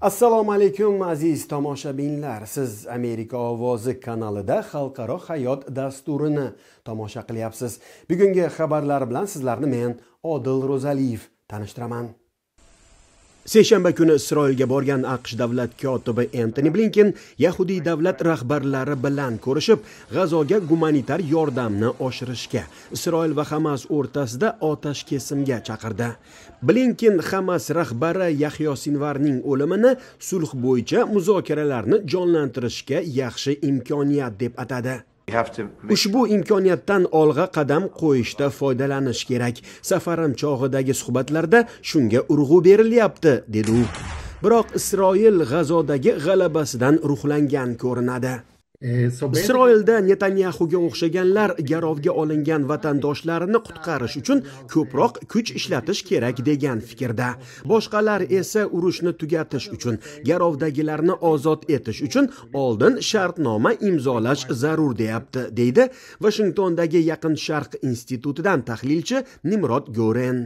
assalomu alaykum aziz tomoshabinlar siz amerika ovozi kanalida xalqaro hayot dasturini tomosha qilyapsiz bugungi xabarlar bilan sizlarni men odil ro'zaliyev tanishtiraman seshanba kuni isroilga borgan aqsh davlat kotibi entoni blinken yahudiy davlat rahbarlari bilan ko'rishib g'azoga gumanitar yordamni oshirishga isroil va hamas o'rtasida otash kesimga chaqirdi blinken hamas rahbari yahyo sinvarning o'limini sulh bo'yicha muzokaralarni jonlantirishga yaxshi imkoniyat deb atadi ushbu imkoniyatdan olg'a qadam qo'yishda foydalanish kerak safarim chog'idagi suhbatlarda shunga urg'u berilyapti dedi u biroq isroil g'azodagi g'alabasidan ruhlangan ko'rinadi isroilda netanyaxuga o'xshaganlar garovga olingan vatandoshlarini qutqarish uchun ko'proq kuch ishlatish kerak degan fikrda boshqalar esa urushni tugatish uchun garovdagilarni ozod etish uchun oldin shartnoma imzolash zarur deyapti deydi vashingtondagi yaqin sharq institutidan tahlilchi nimrod go'ren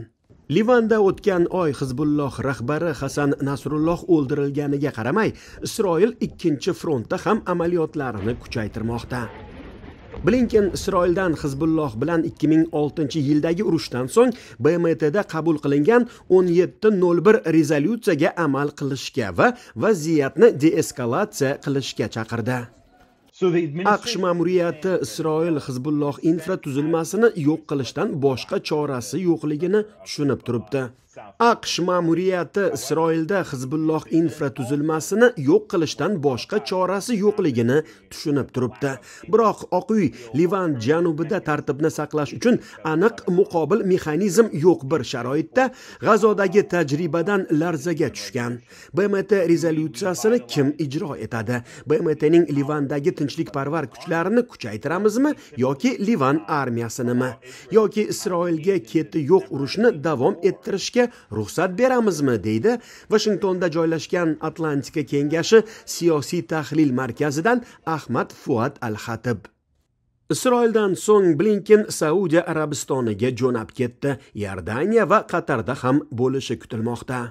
livanda o'tgan oy hizbulloh rahbari hasan nasrulloh o'ldirilganiga qaramay isroil ikkinchi frontda ham amaliyotlarini kuchaytirmoqda blinken isroildan hizbulloh bilan 2006 yildagi urushdan so'ng bmtda qabul qilingan 1701 rezolyutsiyaga amal qilishga va vaziyatni deeskalatsiya qilishga chaqirdi aqsh ma'muriyati isroil hizbulloh infratuzilmasini yo'q qilishdan boshqa chorasi yo'qligini tushunib turibdi aqsh ma'muriyati isroilda hizbulloh infratuzilmasini yo'q qilishdan boshqa chorasi yo'qligini tushunib turibdi biroq oq uy livan janubida tartibni saqlash uchun aniq muqobil mexanizm yo'q bir sharoitda g'azodagi tajribadan larzaga tushgan bmt rezolyutsiyasini kim ijro etadi bmtning livandagi tinchlikparvar kuchlarini kuchaytiramizmi yoki livan armiyasinimi yoki isroilga keti yo'q urushni davom ettirishga ruxsat beramizmi deydi vashingtonda joylashgan atlantika kengashi siyosiy tahlil markazidan ahmad fuat al xatib isroildan so'ng blinken saudiya arabistoniga jo'nab ketdi iordaniya va qatarda ham bo'lishi kutilmoqda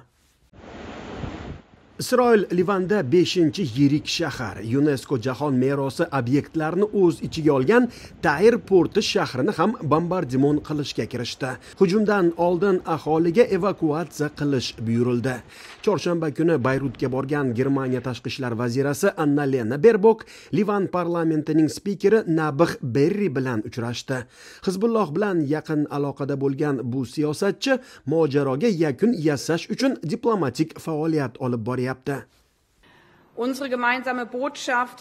isroil livanda 5 yirik shahar yunesko jahon merosi obyektlarini o'z ichiga olgan tayr porti shahrini ham bombardimon qilishga kirishdi hujumdan oldin aholiga evakuatsiya qilish buyurildi chorshanba kuni bayrutga borgan germaniya tashqi ishlar vazirasi anna lena berbok livan parlamentining spikeri nabih berri bilan uchrashdi hizbulloh bilan yaqin aloqada bo'lgan bu siyosatchi mojaroga yakun yasash uchun diplomatik faoliyat olib boryapti qilyapti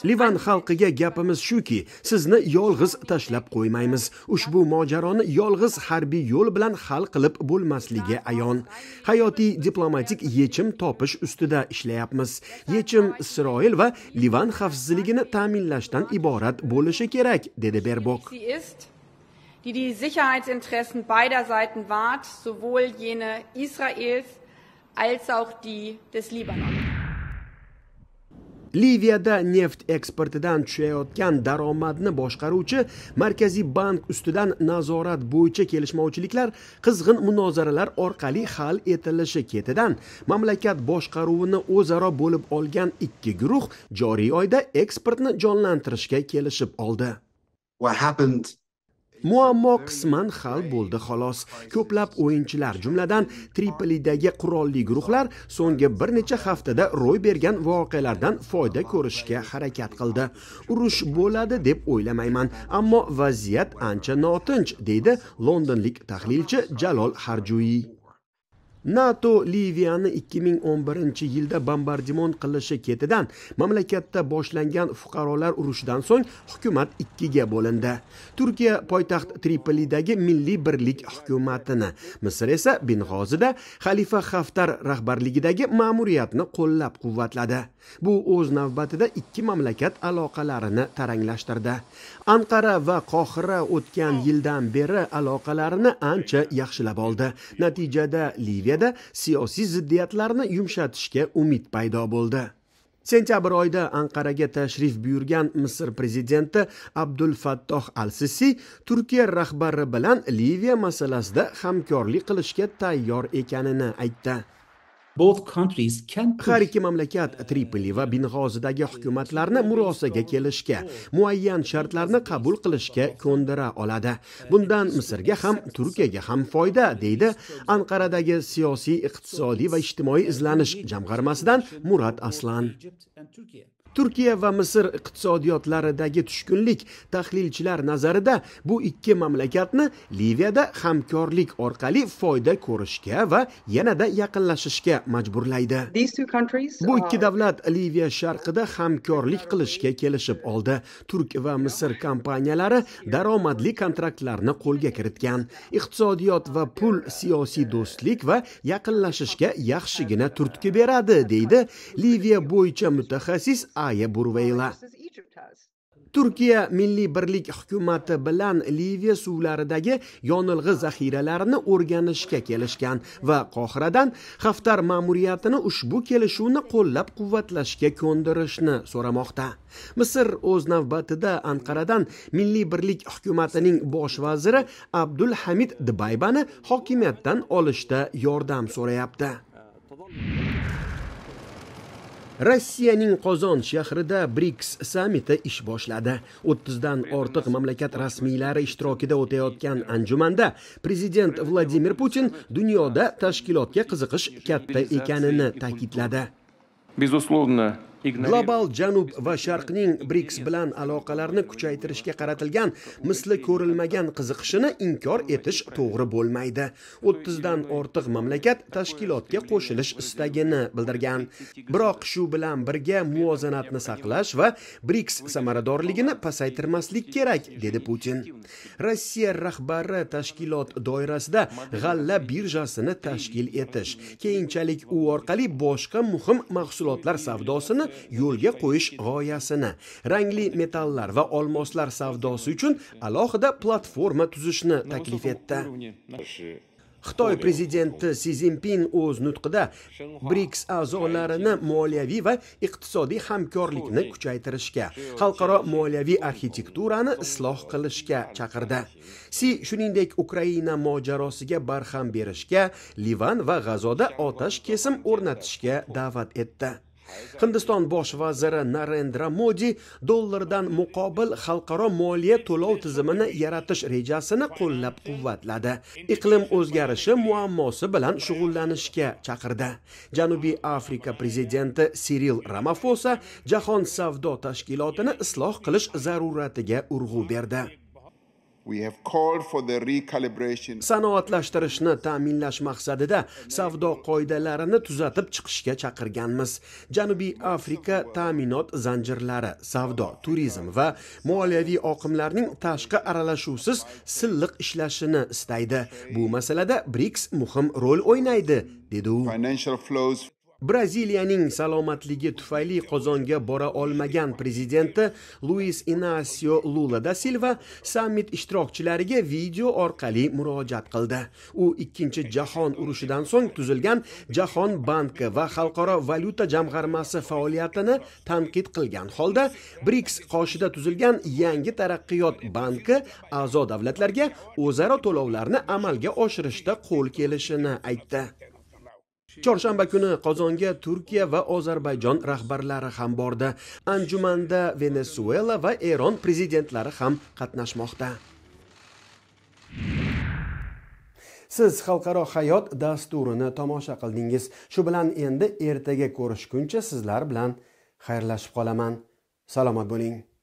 livan xalqiga gapimiz shuki sizni yolg'iz tashlab qo'ymaymiz ushbu mojaroni yolg'iz harbiy yo'l bilan hal qilib bo'lmasligi ayon hayotiy diplomatik yechim topish ustida ishlayapmiz yechim isroil va livan xavfsizligini ta'minlashdan iborat bo'lishi kerak dedi berbok die die Sicherheitsinteressen beider Seiten wahrt, sowohl jene Israels als auch die des Libanon. liviyada neft eksportidan tushayotgan daromadni boshqaruvchi markaziy bank ustidan nazorat bo'yicha kelishmovchiliklar qizg'in munozaralar orqali hal etilishi ketidan mamlakat boshqaruvini o'zaro bo'lib olgan ikki guruh joriy oyda eksportni jonlantirishga kelishib oldi What happened Muammo qisman hal bo'ldi xolos. Ko'plab o'yinchilar, jumladan Tripolidagi qurolli guruhlar so'nggi bir necha haftada ro'y bergan voqealardan foyda ko'rishga harakat qildi. Urush bo'ladi deb o'ylamayman, ammo vaziyat ancha notinch, deydi londonlik tahlilchi Jalol Harjuiy. nato liviyani 2011 yilda bombardimon qilishi ketidan mamlakatda boshlangan fuqarolar urushidan so'ng hukumat ikkiga bo'lindi turkiya poytaxt tripolidagi milliy birlik hukumatini misr esa bing'ozida xalifa haftar rahbarligidagi ma'muriyatni qo'llab quvvatladi bu o'z navbatida ikki mamlakat aloqalarini taranglashtirdi anqara va qohira o'tgan yildan beri aloqalarini ancha yaxshilab oldi natijada liviya rossiyada siyosiy ziddiyatlarni yumshatishga umid paydo bo'ldi sentyabr oyida anqaraga tashrif buyurgan misr prezidenti abdul fattoh al sisi turkiya rahbari bilan liviya masalasida hamkorlik qilishga tayyor ekanini aytdi har ikki mamlakat tripoli va beng'ozidagi hukumatlarni murosaga kelishga muayyan shartlarni qabul qilishga ko'ndira oladi bundan misrga ham turkiyaga ham foyda deydi anqaradagi siyosiy iqtisodiy va ijtimoiy izlanish jamg'armasidan murad aslan turkiya va misr iqtisodiyotlaridagi tushkunlik tahlilchilar nazarida bu ikki mamlakatni liviyada hamkorlik orqali foyda ko'rishga va yanada yaqinlashishga majburlaydi bu ikki davlat liviya sharqida hamkorlik qilishga kelishib oldi turk va misr kompaniyalari daromadli kontraktlarni qo'lga kiritgan iqtisodiyot va pul siyosiy do'stlik va yaqinlashishga yaxshigina turtki beradi deydi liviya bo'yicha mutaxassis aya Burveyla. turkiya milliy birlik hukumati bilan liviya suvlaridagi yonilg'i zaxiralarini o'rganishga kelishgan va qohiradan xaftar ma'muriyatini ushbu kelishuvni qo'llab quvvatlashga ko'ndirishni so'ramoqda misr o'z navbatida anqaradan milliy birlik hukumatining bosh vaziri abdul hamid dibaybani hokimiyatdan olishda yordam so'rayapti rossiyaning qozon shahrida briks sammiti ish boshladi 30 dan ortiq mamlakat rasmiylari ishtirokida o'tayotgan anjumanda prezident vladimir putin dunyoda tashkilotga qiziqish katta ekanini ta'kidladi безусловно global janub va sharqning briks bilan aloqalarni kuchaytirishga qaratilgan misli ko'rilmagan qiziqishini inkor etish to'g'ri bo'lmaydi o'ttizdan ortiq mamlakat tashkilotga qo'shilish istagini bildirgan biroq shu bilan birga muvozanatni saqlash va briks samaradorligini pasaytirmaslik kerak dedi putin rossiya rahbari tashkilot doirasida g'alla birjasini tashkil etish keyinchalik u orqali boshqa muhim mahsulotlar savdosini yo'lga qo'yish g'oyasini rangli metallar va olmoslar savdosi uchun alohida platforma tuzishni taklif etdi xitoy prezidenti si zinpin o'z nutqida briks a'zolarini moliyaviy va iqtisodiy hamkorlikni kuchaytirishga xalqaro moliyaviy arxitekturani isloh qilishga chaqirdi si shuningdek ukraina mojarosiga barham berishga livan va g'azoda otash kesim o'rnatishga da'vat etdi hindiston bosh vaziri narendra modi dollardan muqobil xalqaro moliya to'lov tizimini yaratish rejasini qo'llab quvvatladi iqlim o'zgarishi muammosi bilan shug'ullanishga chaqirdi janubiy afrika prezidenti siril ramafosa jahon savdo tashkilotini isloh qilish zaruratiga urg'u berdi sanoatlashtirishni ta'minlash maqsadida savdo qoidalarini tuzatib chiqishga chaqirganmiz janubiy afrika ta'minot zanjirlari savdo turizm va moliyaviy oqimlarning tashqi aralashuvsiz silliq ishlashini istaydi bu masalada briks muhim rol o'ynaydi dedi u braziliyaning salomatligi tufayli qozonga bora olmagan prezidenti luis inasio lula da silva sammit ishtirokchilariga video orqali murojaat qildi u ikkinchi jahon urushidan so'ng tuzilgan jahon banki va xalqaro valyuta jamg'armasi faoliyatini tanqid qilgan holda briks qoshida tuzilgan yangi taraqqiyot banki a'zo davlatlarga o'zaro to'lovlarni amalga oshirishda qo'l kelishini aytdi chorshanba kuni qozonga turkiya va ozarbayjon rahbarlari ham bordi anjumanda venesuela va eron prezidentlari ham qatnashmoqda siz xalqaro hayot dasturini tomosha qildingiz shu bilan endi ertaga ko'rishguncha sizlar bilan xayrlashib qolaman salomat bo'ling